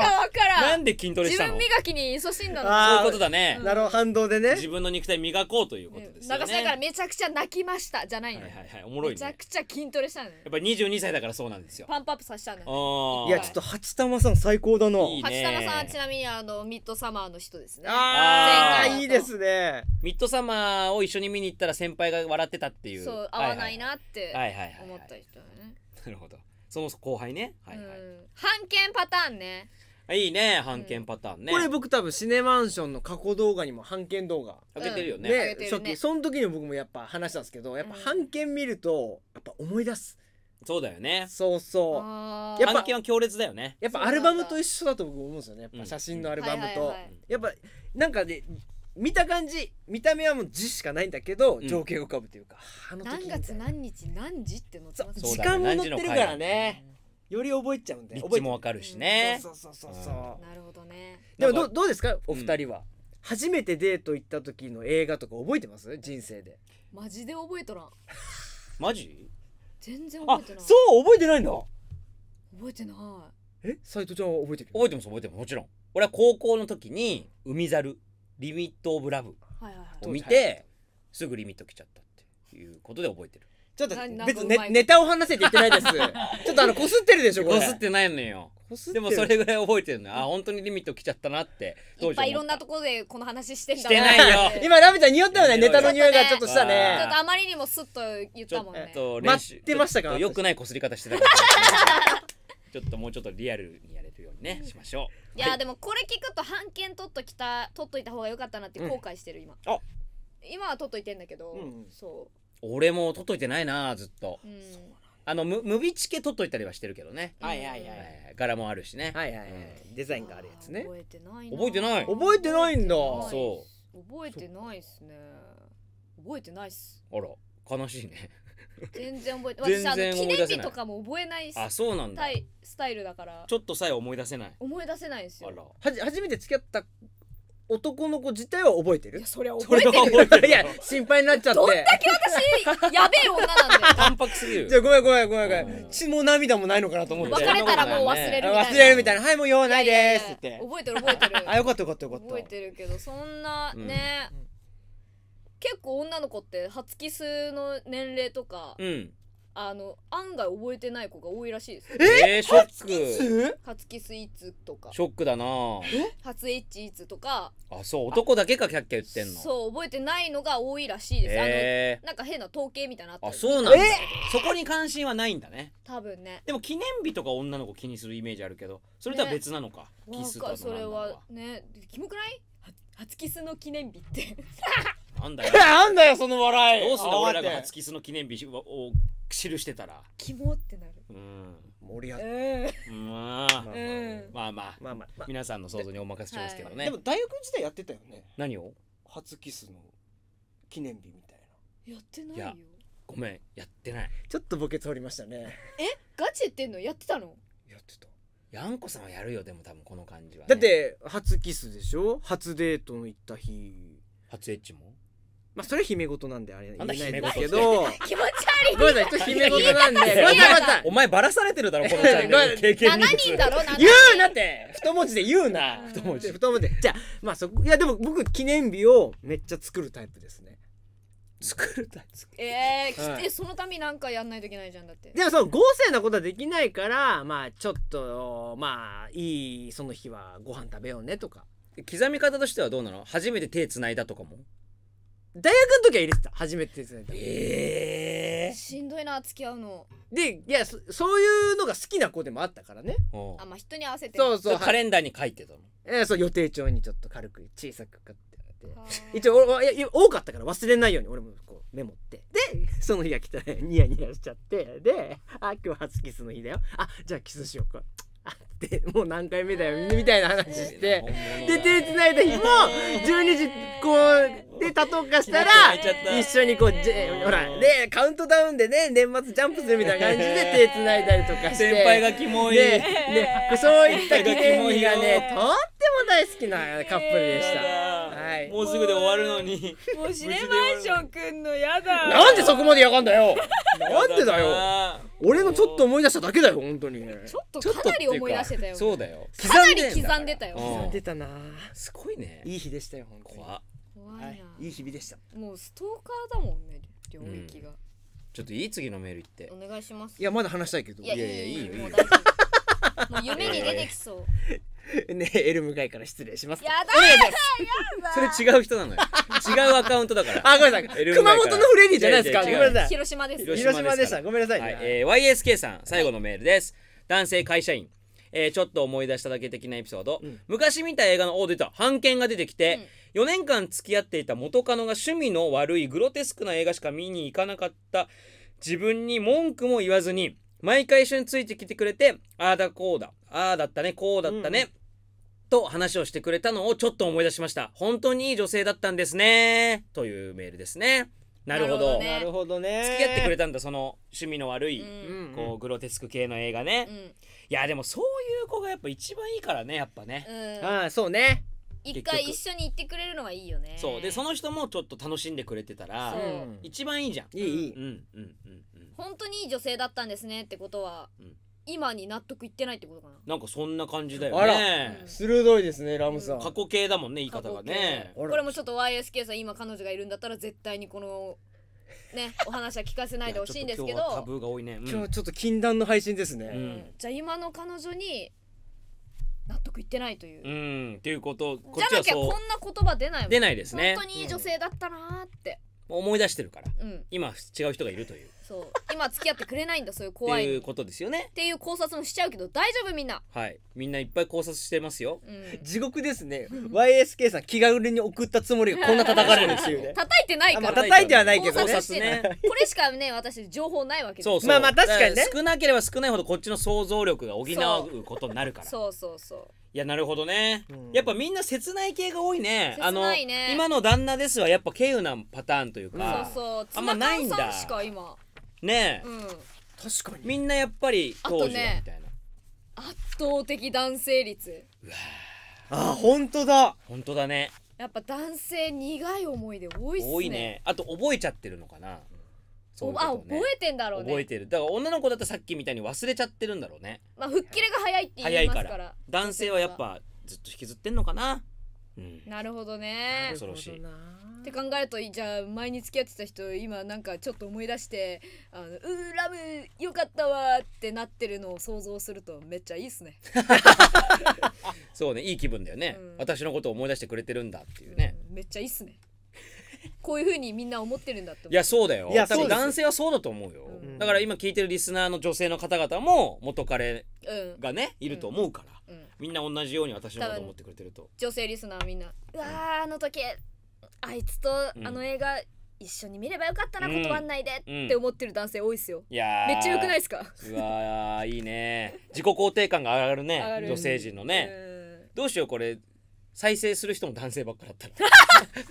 なんで筋トレしたの自分磨きに勤しんだのそういうことだね。なるほど、反動でね。自分の肉体磨こうということですよね。流しながらめちゃくちゃ泣きましたじゃないの。はいはいはい、おもろいめちゃくちゃ筋トレしたの。やっぱ22歳だからそうなんですよ。パンプアップさせたんだね。いや、ちょっと八玉さん最高だな。八玉さんちなみにあのミッドサマーの人ですね。ああ、いいですね。ミッドサマーを一緒に見に行ったら先輩が笑ってたっていうそう合わないなって思った人ねなるほどその後輩ねはいはい半券パターンねいいね半券パターンね、これ僕多分シネマンションの過去動画にも半券動画あげてるよね、で、ね、その時に僕もやっぱ話したんですけどやっぱ半券見るとやっぱ思い出す、そうだよねそうそうやっぱは強烈だよねやっぱアルバムと一緒だと僕思うんですよねやっぱ写真のアルバムとやっぱなんかで見た感じ見た目はもう字しかないんだけど、うん情景が浮かぶというか、あ何月何日何時ってのってますそ時間も載ってるからねより覚えちゃうんで立もわかるしねそうそうそうそうそうなるほどねでもどうどうですかお二人は、初めてデート行った時の映画とか覚えてます人生でマジで覚えとらんマジ全然覚えてないそう覚えてないんだ覚えてないえ斉藤ちゃんは覚えてる覚えてます覚えてますもちろん俺は高校の時に海猿リミット・オブ・ラブはいはいはい見てすぐリミット来ちゃったっていうことで覚えてるちょっと別になネタを話せって言ってないです ちょっとあのこすってるでしょここすってないのよでもそれぐらい覚えてるのあ本当にリミット来ちゃったなっていっぱいいろんなところでこの話してんだしてないよ 今ラミちゃん匂ったよねネタの匂いがちょっとしたねちょっとあまりにもスッと言っちたもんねっと練習待ってましたかちよくないこすり方してたから ちょっともうちょっとリアルにやくようにね、しましょう。いや、でもこれ聞くと半券取っときた取っといた方が良かったなって後悔してる今、あ今は取っといてんだけど、そう俺も取っといてないなずっと。う、ん、あのむムビチケ取っといたりはしてるけどね。はいはいははい。え柄もあるしね。はいはいはい。デザインがあるやつね。覚えてない覚えてない覚えてないんだそう覚えてないっすね覚えてないっすあら悲しいね。全然覚えて私あの記念日とかも覚えないあそうなんだスタイルだからちょっとさえ思い出せない思い出せないですよはじ初めて付き合った男の子自体は覚えてるいやそれは覚えてるいや心配になっちゃってどんだけ私やべえ女なんだよ淡白すぎるじゃごめんごめんごめんごめん血も涙もないのかなと思って別れたらもう忘れるみたいな忘れるみたいなはいもう用ないですって覚えてる覚えてるあよかったよかったよかった覚えてるけどそんなね、うん結構女の子って初キスの年齢とか、うんあの案外覚えてない子が多いらしいですえー、ショック初キスいつとかショックだな初エッチいつとかあそう男だけかキャッキャ言ってんのそう覚えてないのが多いらしいです、えー、あのなんか変な統計みたいなあそうなんだ、えー、そこに関心はないんだね多分ねでも記念日とか女の子気にするイメージあるけどそれとは別なのか、ね、キスとかそれはねキモくない初キスの記念日ってなんだよ なんだよその笑いどうすんだ俺らが初キスの記念日を記してたらキモってなるうん盛り上がる、てまあまあ、まあまあ、皆さんの想像にお任せしますけどね、でも大学時代やってたよね何を初キスの記念日みたいなやってないよごめんやってないちょっとボケ通りましたねえガチ言ってんのやってたのやってたやんこさんはやるよでも多分この感じは、ね、だって初キスでしょ初デートの行った日初エッチもまあそれは姫事なんであれ言えないんですけど 気持ち悪いごめんなさい姫事なんでごめんなさいお前ばらされてるだろこのチャンネル経験7人だろ7人言うなって太文字で言うな太文字太文字じゃあまあそこいやでも僕記念日をめっちゃ作るタイプですね作るタイプええ来てそのためなんかやんないといけないじゃんだってでもその豪勢なことはできないからまあちょっとまあいいその日はご飯食べようねとか刻み方としてはどうなの初めて手繋いだとかも大学の時は入れてた初めてですねええー、しんどいな付き合うのでいやそそういうのが好きな子でもあったからねあまあ人に合わせてそうそうカレンダーに書いてたの、えー、そう予定帳にちょっと軽く小さく書って一応おいや多かったから忘れないように俺もこうメモってで その日が来たらニヤニヤしちゃってで「あ今日初キスの日だよあじゃあキスしようか」っもう何回目だよみたいな話して、えー、で手つないだ日も12時こうで立とうかしたら一緒にこうじほらでカウントダウンでね年末ジャンプするみたいな感じで手つないだりとかして先輩がキモいででそういった記念日がねとっても大好きなカップルでした、はい、もうすぐで終わるのにもうシネマンションくんのやだなんでそこまでやがんだよ なんでだよ俺のちょっと思い出しただけだよ本当にちょっとかなり思い出してたよそうだよかなり刻んでたよ刻んでたなすごいねいい日でしたよ本当に怖っはい、いい日々でしたもうストーカーだもんね領域が、うん、ちょっといい次のメール言ってお願いしますいやまだ話したいけどいやいやいいよいいよ もう夢に出てきそう。ねエルム会から失礼します。やだーやそれ違う人なのよ。違うアカウントだから。あ、ごめんなさい。熊本のフレディじゃないですか。ごめんなさい。広島です。広島でした。ごめんなさい。はい、えー、YSK さん、最後のメールです。男性会社員。えー、ちょっと思い出しただけ的なエピソード、うん、昔見た映画の「お出た版権が出てきて、うん、4年間付き合っていた元カノが趣味の悪いグロテスクな映画しか見に行かなかった自分に文句も言わずに毎回一緒についてきてくれてああだこうだああだったねこうだったね、と話をしてくれたのをちょっと思い出しました本当にいい女性だったんですねというメールですねなるほどなるほどね付き合ってくれたんだその趣味の悪い、うん、こうグロテスク系の映画ね、うんいやでもそういう子がやっぱ一番いいからねやっぱねうん、そうね一回一緒に行ってくれるのはいいよねそうでその人もちょっと楽しんでくれてたら一番いいじゃんいいいいうんうんうんうん本当にいい女性だったんですねってことは、今に納得いってないってことかななんかそんな感じだよね鋭いですねラムさん過去形だもんね言い方がねこれもちょっと YSK さん今彼女がいるんだったら絶対にこのね、お話は聞かせないでほしいんですけどタブーが多いね、うん、今日ちょっと禁断の配信ですね、うん、じゃあ今の彼女に納得いってないという。うんっていうことこじゃなきゃこんな言葉出ないもん出ないですね本当にいい女性だったなって、思い出してるから、今違う人がいるという。そう今付き合ってくれないんだそういう怖いっていうことですよねっていう考察もしちゃうけど大丈夫みんなはいみんないっぱい考察してますよ、うん地獄ですね YSK さん気軽に送ったつもりが こんな叩かれるんですよね叩いてないかあまらあ叩いてはないけど考察してねこれしかね私情報ないわけそうそうまあまあ確かにねだ少なければ少ないほどこっちの想像力が補うことになるからそうそうそういやなるほどね、うんやっぱみんな切ない系が多いね切ないねあの今の旦那ですはやっぱ稀有なパターンというかそうそうあんまないんだしか今ねえ、うん、確かにみんなやっぱり当時はみたいな、ね、圧倒的男性率あ本当だ本当だねやっぱ男性苦い思い出多いっすね多いねあと覚えちゃってるのかな、ううね、あ覚えてんだろうね覚えてるだから女の子だったらさっきみたいに忘れちゃってるんだろうねまあ吹っ切れが早いって言いますからから男性はやっぱずっと引きずってんのかな、うん、なるほどね恐ろしいって考えるとじゃあ前に付き合ってた人今なんかちょっと思い出して「あのうーラブよかったわ」ってなってるのを想像するとめっちゃいいっすね そうねいい気分だよね、うん、私のことを思い出してくれてるんだっていうね、うん、めっちゃいいっすねこういうふうにみんな思ってるんだっていやそうだよいや多分男性はそうだと思うよ、うん、だから今聞いてるリスナーの女性の方々も元彼がね、うん、いると思うから、うん、みんな同じように私のこと思ってくれてると女性リスナーみんな「うわあの時あいつとあの映画、一緒に見ればよかったな、うん、断んないでって思ってる男性多いですよ、いやめっちゃ良くないですかうわいいね自己肯定感が上がるね 女性陣のね、どうしようこれ再生する人も男性ばっかだったら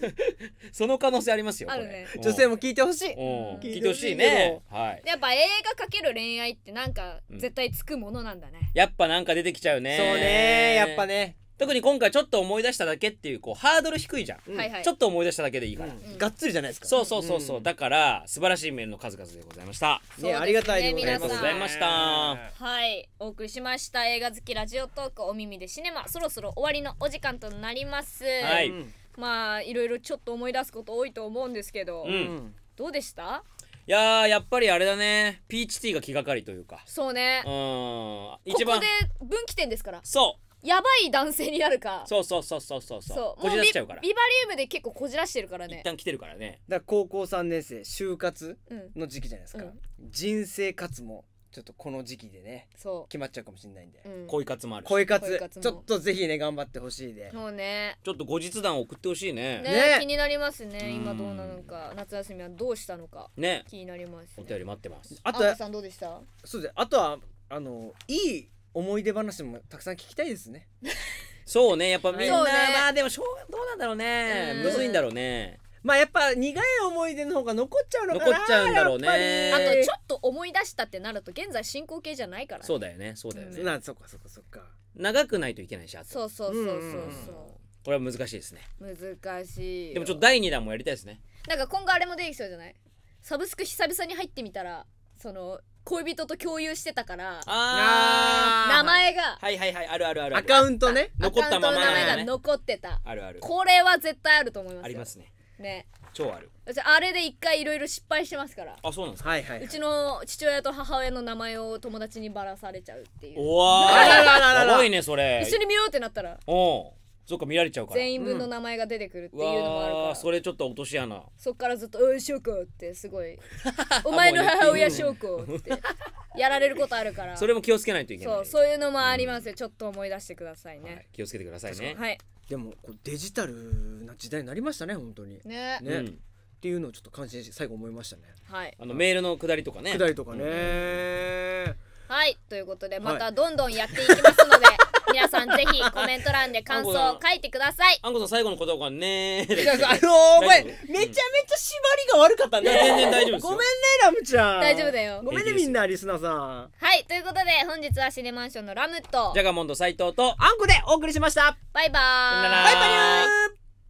その可能性ありますよ、ね、女性も聞いてほしい、聞いてほしいね、はい、やっぱ映画かける恋愛ってなんか絶対つくものなんだね、うん、やっぱなんか出てきちゃうねそうねやっぱね特に今回ちょっと思い出しただけっていうこうハードル低いじゃん、ちょっと思い出しただけでいいから、うんがっつりじゃないですかそうそうそうそう、だから素晴らしいメールの数々でございましたそうねありがたいでございますとうございましたはいお送りしました映画好きラジオトークお耳でシネマそろそろ終わりのお時間となります、はいまあいろいろちょっと思い出すこと多いと思うんですけど、うんどうでしたいやーやっぱりあれだねピーチティーが気がかりというかそうねうんここ一番で分岐点ですからそうやばい男性になるかそうそうそうそうそうそうこじらしちゃうからビバリウムで結構こじらしてるからね一旦来てるからねだから高校3年生就活の時期じゃないですか、うん、人生活もちょっとこの時期でね決まっちゃうかもしれないんで、うん、恋活もある恋活ちょっとぜひね頑張ってほしいでそうねちょっと後日談を送ってほしいねね、ね、気になりますね今どうなのか夏休みはどうしたのかね気になります、ね、お便り待ってますあとさんどうでしたそうですあとはあのいい思い出話もたくさん聞きたいですねそうねやっぱみんな、ね、まあでもしょうどうなんだろうね、うむずいんだろうねまあやっぱ苦い思い出の方が残っちゃうのかな残っちゃうんだろうねあとちょっと思い出したってなると現在進行形じゃないから、ね、そうだよねそうだよね、うん、なそっかそっかそっか長くないといけないしあとそうそうそうそうそう、これは難しいですね難しいでもちょっと第二弾もやりたいですねなんか今後あれもできそうじゃないサブスク久々に入ってみたらその恋人と共有してたから名前がはいはいはいあるあるあるアカウントね残ったままアカウントの名前が残ってたあるあるこれは絶対あると思いますありますねね超ある私あれで一回いろいろ失敗してますからあそうなんですかはいはいうちの父親と母親の名前を友達にばらされちゃうっていうおわあすごいねそれ一緒に見ようってなったらおおそっか見られちゃうから全員分の名前が出てくるっていうのもあるから、うん、それちょっと落とし穴そっからずっと「うん翔子」ってすごい「お前の母親翔子」ってやられることあるからそれも気をつけないといけないそうそういうのもありますよ、うん、ちょっと思い出してくださいね、はい、気をつけてくださいねはいでもこうデジタルな時代になりましたね本当にねね、うんっていうのをちょっと感心して最後思いましたね。はい。あのメールの下りとかね。下りとかね、うん。はい。ということでまたどんどんやっていきますので、皆さんぜひコメント欄で感想を書いてくださいあんこさん最後の言葉がねーあのお前めちゃめちゃ縛りが悪かったね全然大丈夫ごめんねラムちゃん大丈夫だよごめんねみんなリスナーさんはいということで本日はシネマンションのラムとジャガモンド斎藤とあんこでお送りしましたバイバーイバイバイ